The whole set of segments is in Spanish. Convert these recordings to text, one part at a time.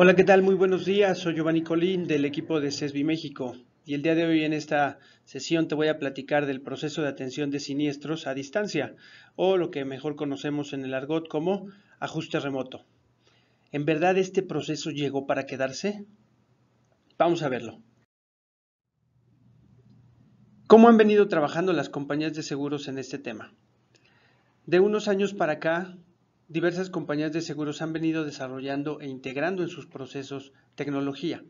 Hola, ¿qué tal? Muy buenos días. Soy Giovanni Colín del equipo de CESBI México y el día de hoy en esta sesión te voy a platicar del proceso de atención de siniestros a distancia o lo que mejor conocemos en el argot como ajuste remoto. ¿En verdad este proceso llegó para quedarse? Vamos a verlo. ¿Cómo han venido trabajando las compañías de seguros en este tema? De unos años para acá, diversas compañías de seguros han venido desarrollando e integrando en sus procesos tecnología.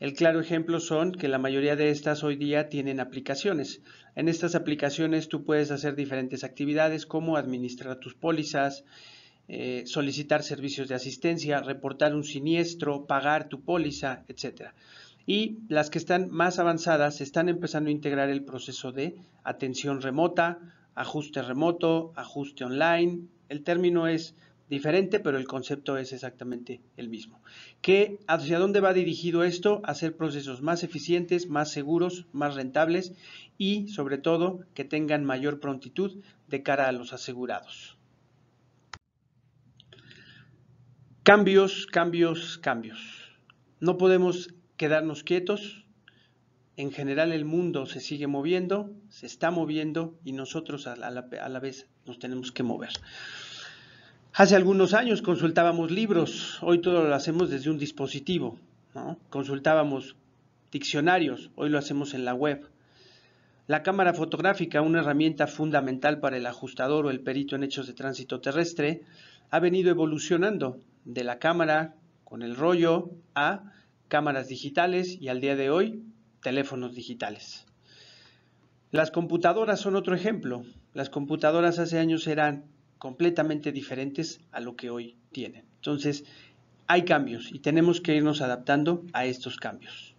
El claro ejemplo son que la mayoría de estas hoy día tienen aplicaciones. En estas aplicaciones tú puedes hacer diferentes actividades como administrar tus pólizas, eh, solicitar servicios de asistencia, reportar un siniestro, pagar tu póliza, etc. Y las que están más avanzadas están empezando a integrar el proceso de atención remota, ajuste remoto, ajuste online, el término es diferente, pero el concepto es exactamente el mismo. ¿Hacia dónde va dirigido esto? Hacer procesos más eficientes, más seguros, más rentables y, sobre todo, que tengan mayor prontitud de cara a los asegurados. Cambios, cambios, cambios. No podemos quedarnos quietos. En general el mundo se sigue moviendo, se está moviendo y nosotros a la vez nos tenemos que mover. Hace algunos años consultábamos libros, hoy todo lo hacemos desde un dispositivo. Consultábamos diccionarios, hoy lo hacemos en la web. La cámara fotográfica, una herramienta fundamental para el ajustador o el perito en hechos de tránsito terrestre, ha venido evolucionando de la cámara con el rollo a cámaras digitales y al día de hoy teléfonos digitales. Las computadoras son otro ejemplo las computadoras hace años eran completamente diferentes a lo que hoy tienen. Entonces, hay cambios y tenemos que irnos adaptando a estos cambios.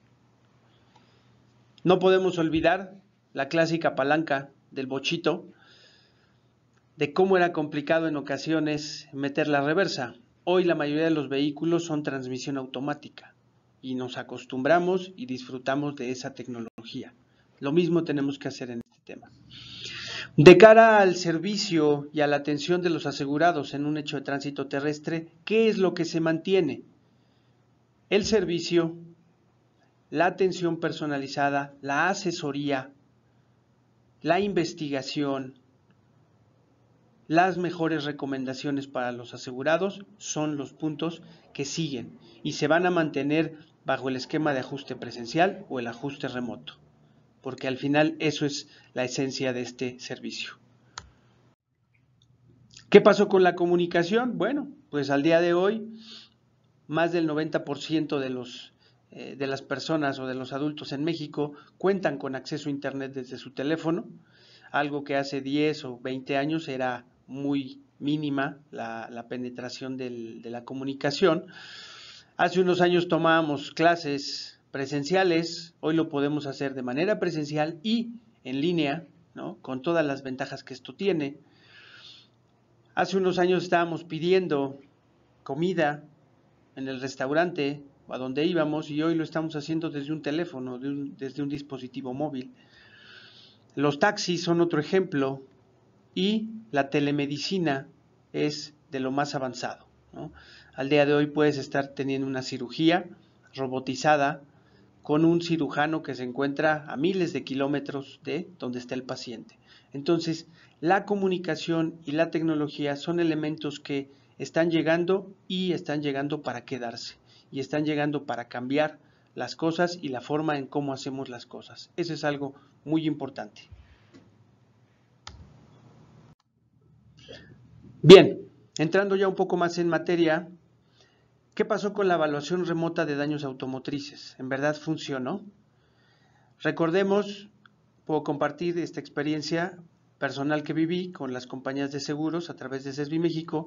No podemos olvidar la clásica palanca del bochito, de cómo era complicado en ocasiones meter la reversa. Hoy la mayoría de los vehículos son transmisión automática y nos acostumbramos y disfrutamos de esa tecnología. Lo mismo tenemos que hacer en este tema. De cara al servicio y a la atención de los asegurados en un hecho de tránsito terrestre, ¿qué es lo que se mantiene? El servicio, la atención personalizada, la asesoría, la investigación, las mejores recomendaciones para los asegurados son los puntos que siguen y se van a mantener bajo el esquema de ajuste presencial o el ajuste remoto porque al final eso es la esencia de este servicio. ¿Qué pasó con la comunicación? Bueno, pues al día de hoy, más del 90% de, los, eh, de las personas o de los adultos en México cuentan con acceso a Internet desde su teléfono, algo que hace 10 o 20 años era muy mínima la, penetración de la comunicación. Hace unos años tomábamos clases presenciales, hoy lo podemos hacer de manera presencial y en línea, con todas las ventajas que esto tiene. Hace unos años estábamos pidiendo comida en el restaurante o a donde íbamos y hoy lo estamos haciendo desde un teléfono, desde un dispositivo móvil. Los taxis son otro ejemplo y la telemedicina es de lo más avanzado. Al día de hoy puedes estar teniendo una cirugía robotizada con un cirujano que se encuentra a miles de kilómetros de donde está el paciente. Entonces, la comunicación y la tecnología son elementos que están llegando y están llegando para quedarse y están llegando para cambiar las cosas y la forma en cómo hacemos las cosas. Eso es algo muy importante. Bien, entrando ya un poco más en materia, ¿Qué pasó con la evaluación remota de daños automotrices? ¿En verdad funcionó? Recordemos, puedo compartir esta experiencia personal que viví con las compañías de seguros a través de CESBI México,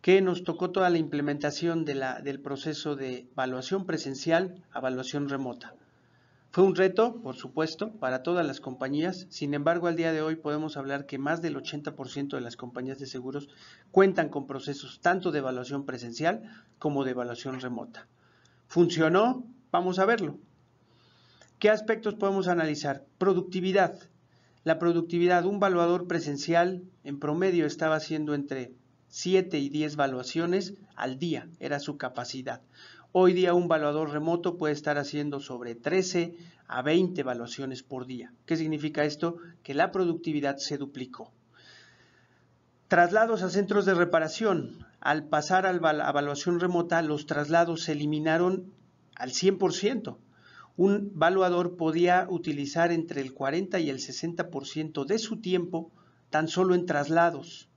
que nos tocó toda la implementación del proceso de evaluación presencial a evaluación remota. Fue un reto, por supuesto, para todas las compañías, sin embargo al día de hoy podemos hablar que más del 80% de las compañías de seguros cuentan con procesos tanto de evaluación presencial como de evaluación remota. ¿Funcionó? Vamos a verlo. ¿Qué aspectos podemos analizar? Productividad. La productividad, de un evaluador presencial en promedio estaba haciendo entre 7 y 10 valuaciones al día, era su capacidad. Hoy día un evaluador remoto puede estar haciendo sobre 13 a 20 evaluaciones por día. ¿Qué significa esto? Que la productividad se duplicó. Traslados a centros de reparación. Al pasar a la evaluación remota, los traslados se eliminaron al 100%. Un evaluador podía utilizar entre el 40 y el 60% de su tiempo tan solo en traslados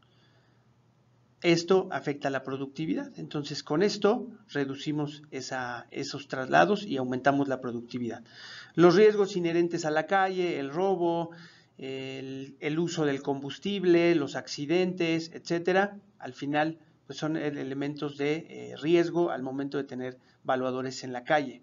esto afecta la productividad. Entonces, con esto reducimos esos traslados y aumentamos la productividad. Los riesgos inherentes a la calle, el robo, el, uso del combustible, los accidentes, etcétera, al final pues son elementos de eh, riesgo al momento de tener valuadores en la calle.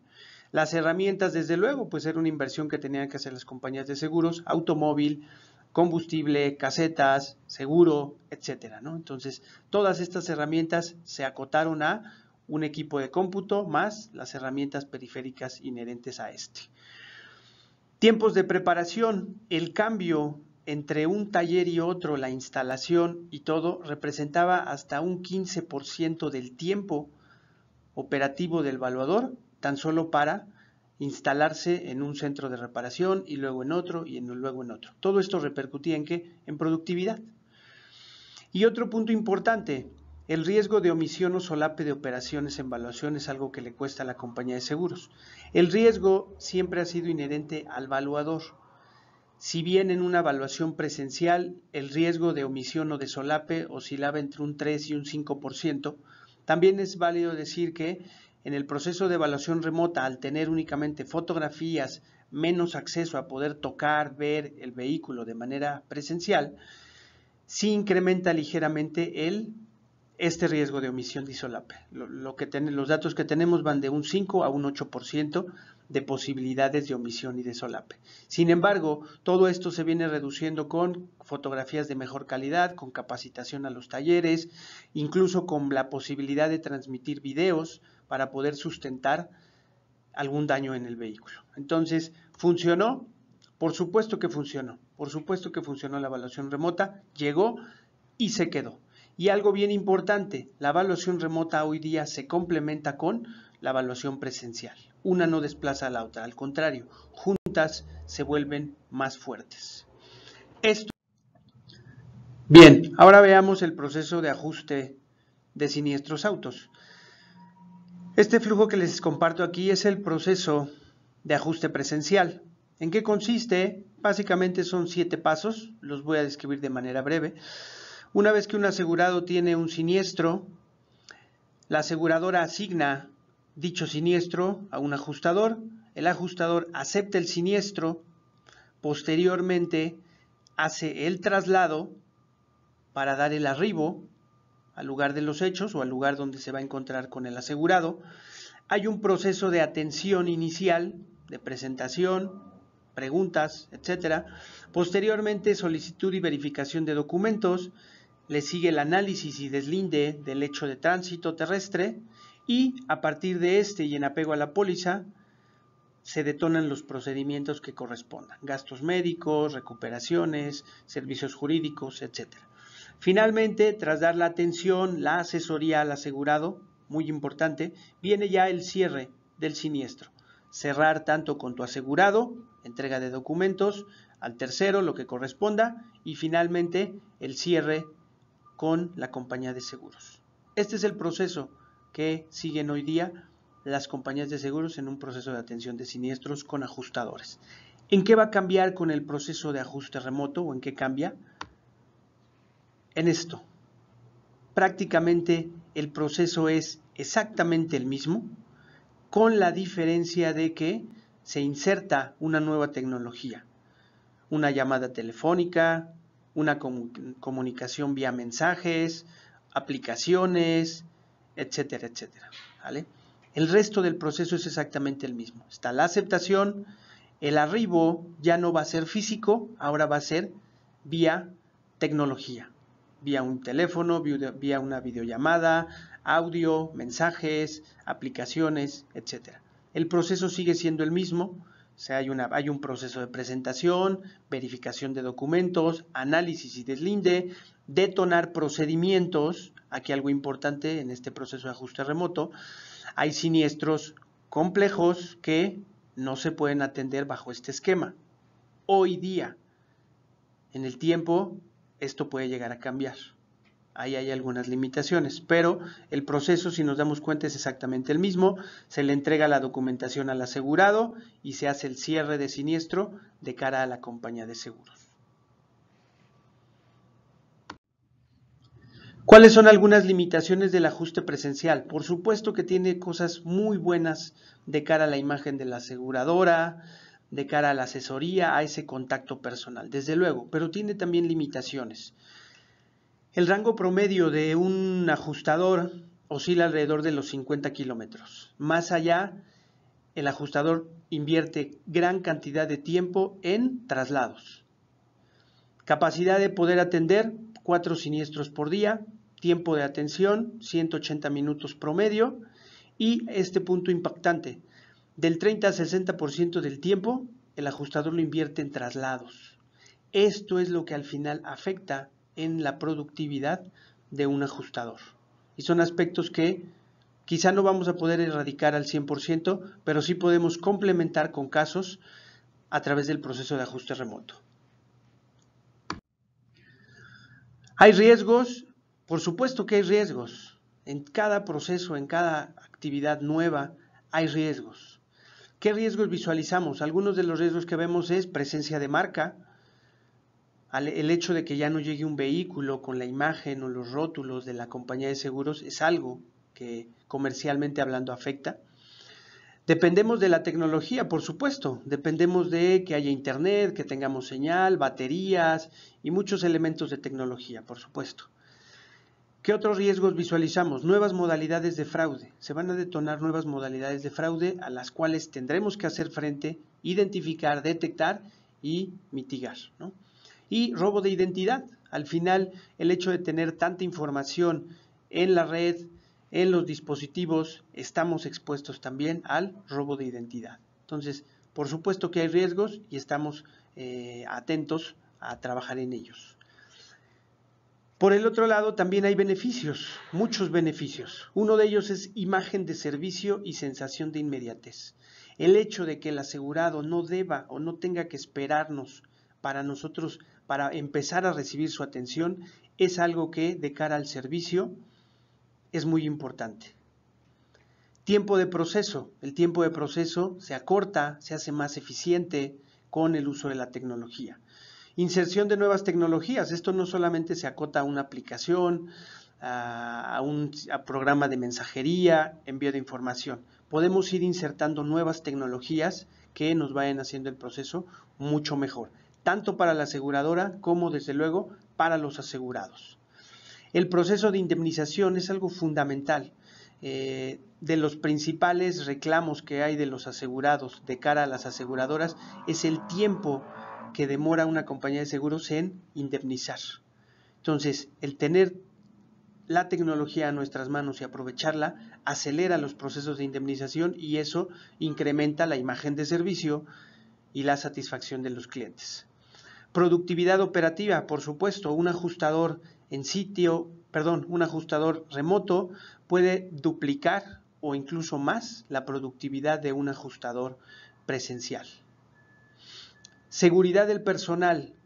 Las herramientas, desde luego, pues era una inversión que tenían que hacer las compañías de seguros, automóvil, combustible, casetas, seguro, etcétera. ¿no? Entonces, todas estas herramientas se acotaron a un equipo de cómputo más las herramientas periféricas inherentes a este. Tiempos de preparación. El cambio entre un taller y otro, la instalación y todo, representaba hasta un 15% del tiempo operativo del evaluador, tan solo para instalarse en un centro de reparación y luego en otro y luego en otro. Todo esto repercutía en qué? En productividad. Y otro punto importante, el riesgo de omisión o solape de operaciones en valuación es algo que le cuesta a la compañía de seguros. El riesgo siempre ha sido inherente al valuador. Si bien en una evaluación presencial el riesgo de omisión o de solape oscilaba entre un 3 y un 5%, también es válido decir que en el proceso de evaluación remota, al tener únicamente fotografías, menos acceso a poder tocar, ver el vehículo de manera presencial, sí incrementa ligeramente este riesgo de omisión y solape. los datos que tenemos van de un 5 a un 8% de posibilidades de omisión y de solape. Sin embargo, todo esto se viene reduciendo con fotografías de mejor calidad, con capacitación a los talleres, incluso con la posibilidad de transmitir videos, para poder sustentar algún daño en el vehículo. Entonces, ¿funcionó? Por supuesto que funcionó. Por supuesto que funcionó la evaluación remota, llegó y se quedó. Y algo bien importante, la evaluación remota hoy día se complementa con la evaluación presencial. Una no desplaza a la otra, al contrario, juntas se vuelven más fuertes. Esto... Bien, ahora veamos el proceso de ajuste de siniestros autos. Este flujo que les comparto aquí es el proceso de ajuste presencial. ¿En qué consiste? Básicamente son siete pasos, los voy a describir de manera breve. Una vez que un asegurado tiene un siniestro, la aseguradora asigna dicho siniestro a un ajustador, el ajustador acepta el siniestro, posteriormente hace el traslado para dar el arribo al lugar de los hechos o al lugar donde se va a encontrar con el asegurado. Hay un proceso de atención inicial, de presentación, preguntas, etcétera. Posteriormente, solicitud y verificación de documentos. Le sigue el análisis y deslinde del hecho de tránsito terrestre y a partir de este y en apego a la póliza, se detonan los procedimientos que correspondan, gastos médicos, recuperaciones, servicios jurídicos, etcétera. Finalmente, tras dar la atención, la asesoría al asegurado, muy importante, viene ya el cierre del siniestro. Cerrar tanto con tu asegurado, entrega de documentos, al tercero lo que corresponda y finalmente el cierre con la compañía de seguros. Este es el proceso que siguen hoy día las compañías de seguros en un proceso de atención de siniestros con ajustadores. ¿En qué va a cambiar con el proceso de ajuste remoto o en qué cambia? en esto. Prácticamente el proceso es exactamente el mismo, con la diferencia de que se inserta una nueva tecnología, una llamada telefónica, una comunicación vía mensajes, aplicaciones, etcétera, etcétera. El resto del proceso es exactamente el mismo. Está la aceptación, el arribo ya no va a ser físico, ahora va a ser vía tecnología vía un teléfono, vía una videollamada, audio, mensajes, aplicaciones, etc. El proceso sigue siendo el mismo, hay, una, hay un proceso de presentación, verificación de documentos, análisis y deslinde, detonar procedimientos, aquí algo importante en este proceso de ajuste remoto, hay siniestros complejos que no se pueden atender bajo este esquema. Hoy día, en el tiempo, esto puede llegar a cambiar. Ahí hay algunas limitaciones, pero el proceso, si nos damos cuenta, es exactamente el mismo. Se le entrega la documentación al asegurado y se hace el cierre de siniestro de cara a la compañía de seguros. ¿Cuáles son algunas limitaciones del ajuste presencial? Por supuesto que tiene cosas muy buenas de cara a la imagen de la aseguradora, de cara a la asesoría, a ese contacto personal, desde luego, pero tiene también limitaciones. El rango promedio de un ajustador oscila alrededor de los 50 kilómetros. Más allá, el ajustador invierte gran cantidad de tiempo en traslados. Capacidad de poder atender cuatro siniestros por día, tiempo de atención 180 minutos promedio y este punto impactante, del 30 al 60% del tiempo, el ajustador lo invierte en traslados. Esto es lo que al final afecta en la productividad de un ajustador. Y son aspectos que quizá no vamos a poder erradicar al 100%, pero sí podemos complementar con casos a través del proceso de ajuste remoto. ¿Hay riesgos? Por supuesto que hay riesgos. En cada proceso, en cada actividad nueva, hay riesgos. ¿Qué riesgos visualizamos? Algunos de los riesgos que vemos es presencia de marca, el hecho de que ya no llegue un vehículo con la imagen o los rótulos de la compañía de seguros es algo que comercialmente hablando afecta. Dependemos de la tecnología, por supuesto. Dependemos de que haya internet, que tengamos señal, baterías y muchos elementos de tecnología, por supuesto. ¿Qué otros riesgos visualizamos? Nuevas modalidades de fraude. Se van a detonar nuevas modalidades de fraude a las cuales tendremos que hacer frente, identificar, detectar y mitigar. ¿no? Y robo de identidad. Al final, el hecho de tener tanta información en la red, en los dispositivos, estamos expuestos también al robo de identidad. Entonces, por supuesto que hay riesgos y estamos eh, atentos a trabajar en ellos. Por el otro lado, también hay beneficios, muchos beneficios. Uno de ellos es imagen de servicio y sensación de inmediatez. El hecho de que el asegurado no deba o no tenga que esperarnos para nosotros, para empezar a recibir su atención, es algo que de cara al servicio es muy importante. Tiempo de proceso. El tiempo de proceso se acorta, se hace más eficiente con el uso de la tecnología. Inserción de nuevas tecnologías. Esto no solamente se acota a una aplicación, a, un programa de mensajería, envío de información. Podemos ir insertando nuevas tecnologías que nos vayan haciendo el proceso mucho mejor, tanto para la aseguradora como desde luego para los asegurados. El proceso de indemnización es algo fundamental. Eh, de los principales reclamos que hay de los asegurados de cara a las aseguradoras es el tiempo que demora una compañía de seguros en indemnizar. Entonces, el tener la tecnología a nuestras manos y aprovecharla acelera los procesos de indemnización y eso incrementa la imagen de servicio y la satisfacción de los clientes. Productividad operativa, por supuesto, un ajustador en sitio, perdón, un ajustador remoto puede duplicar o incluso más la productividad de un ajustador presencial. Seguridad del personal.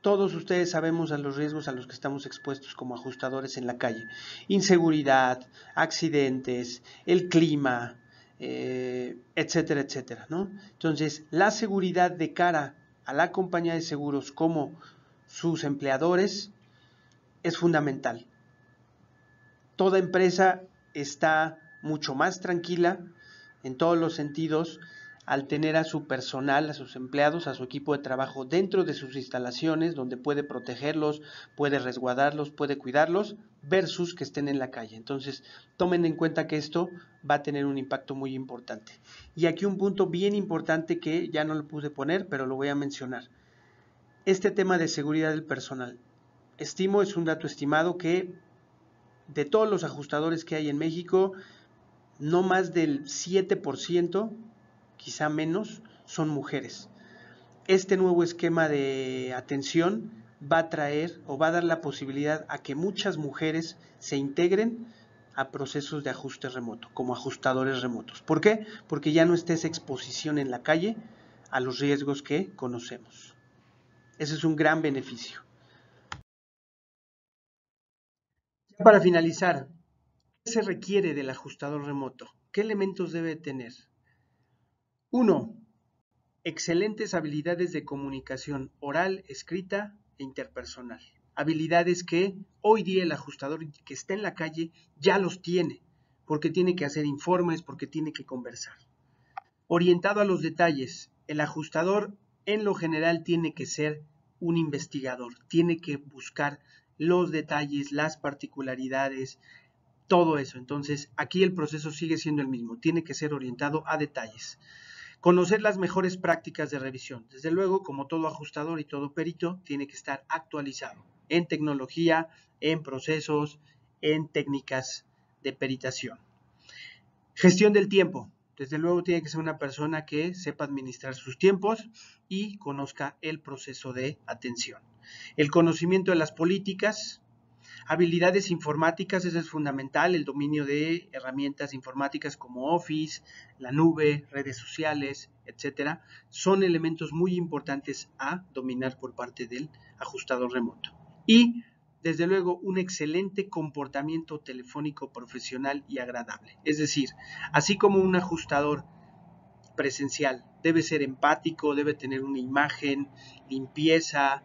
Todos ustedes sabemos a los riesgos a los que estamos expuestos como ajustadores en la calle. Inseguridad, accidentes, el clima, eh, etcétera, etcétera. ¿no? Entonces, la seguridad de cara a la compañía de seguros como sus empleadores es fundamental. Toda empresa está mucho más tranquila en todos los sentidos al tener a su personal, a sus empleados, a su equipo de trabajo dentro de sus instalaciones, donde puede protegerlos, puede resguardarlos, puede cuidarlos, versus que estén en la calle. Entonces, tomen en cuenta que esto va a tener un impacto muy importante. Y aquí un punto bien importante que ya no lo pude poner, pero lo voy a mencionar. Este tema de seguridad del personal. Estimo, es un dato estimado que de todos los ajustadores que hay en México, no más del 7% quizá menos, son mujeres. Este nuevo esquema de atención va a traer o va a dar la posibilidad a que muchas mujeres se integren a procesos de ajuste remoto, como ajustadores remotos. ¿Por qué? Porque ya no estés esa exposición en la calle a los riesgos que conocemos. Ese es un gran beneficio. Para finalizar, ¿qué se requiere del ajustador remoto? ¿Qué elementos debe tener? 1. Excelentes habilidades de comunicación oral, escrita e interpersonal. Habilidades que hoy día el ajustador que está en la calle ya los tiene, porque tiene que hacer informes, porque tiene que conversar. Orientado a los detalles, el ajustador en lo general tiene que ser un investigador, tiene que buscar los detalles, las particularidades, todo eso. Entonces, aquí el proceso sigue siendo el mismo, tiene que ser orientado a detalles. Conocer las mejores prácticas de revisión. Desde luego, como todo ajustador y todo perito, tiene que estar actualizado en tecnología, en procesos, en técnicas de peritación. Gestión del tiempo. Desde luego tiene que ser una persona que sepa administrar sus tiempos y conozca el proceso de atención. El conocimiento de las políticas, Habilidades informáticas, eso es fundamental, el dominio de herramientas informáticas como Office, la nube, redes sociales, etcétera, son elementos muy importantes a dominar por parte del ajustador remoto. Y desde luego, un excelente comportamiento telefónico profesional y agradable. Es decir, así como un ajustador presencial debe ser empático, debe tener una imagen, limpieza,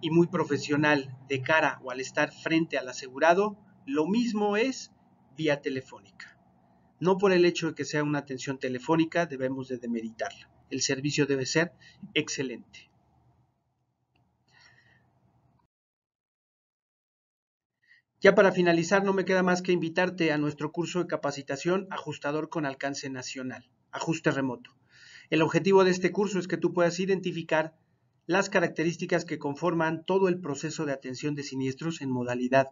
y muy profesional de cara o al estar frente al asegurado, lo mismo es vía telefónica. No por el hecho de que sea una atención telefónica debemos de demeritarla. El servicio debe ser excelente. Ya para finalizar, no me queda más que invitarte a nuestro curso de capacitación Ajustador con Alcance Nacional, Ajuste Remoto. El objetivo de este curso es que tú puedas identificar las características que conforman todo el proceso de atención de siniestros en modalidad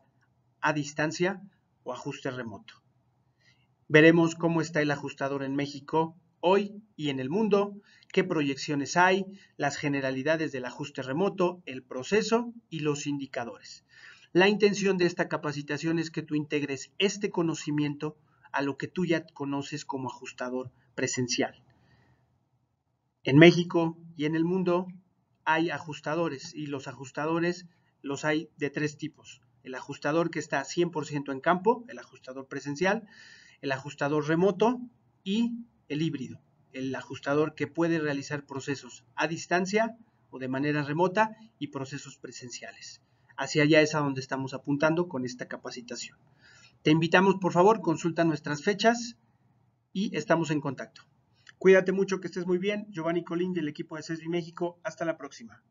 a distancia o ajuste remoto. Veremos cómo está el ajustador en México hoy y en el mundo, qué proyecciones hay, las generalidades del ajuste remoto, el proceso y los indicadores. La intención de esta capacitación es que tú integres este conocimiento a lo que tú ya conoces como ajustador presencial. En México y en el mundo hay ajustadores y los ajustadores los hay de tres tipos. El ajustador que está 100% en campo, el ajustador presencial, el ajustador remoto y el híbrido, el ajustador que puede realizar procesos a distancia o de manera remota y procesos presenciales. Hacia allá es a donde estamos apuntando con esta capacitación. Te invitamos, por favor, consulta nuestras fechas y estamos en contacto. Cuídate mucho, que estés muy bien. Giovanni Colín del equipo de CESBI México. Hasta la próxima.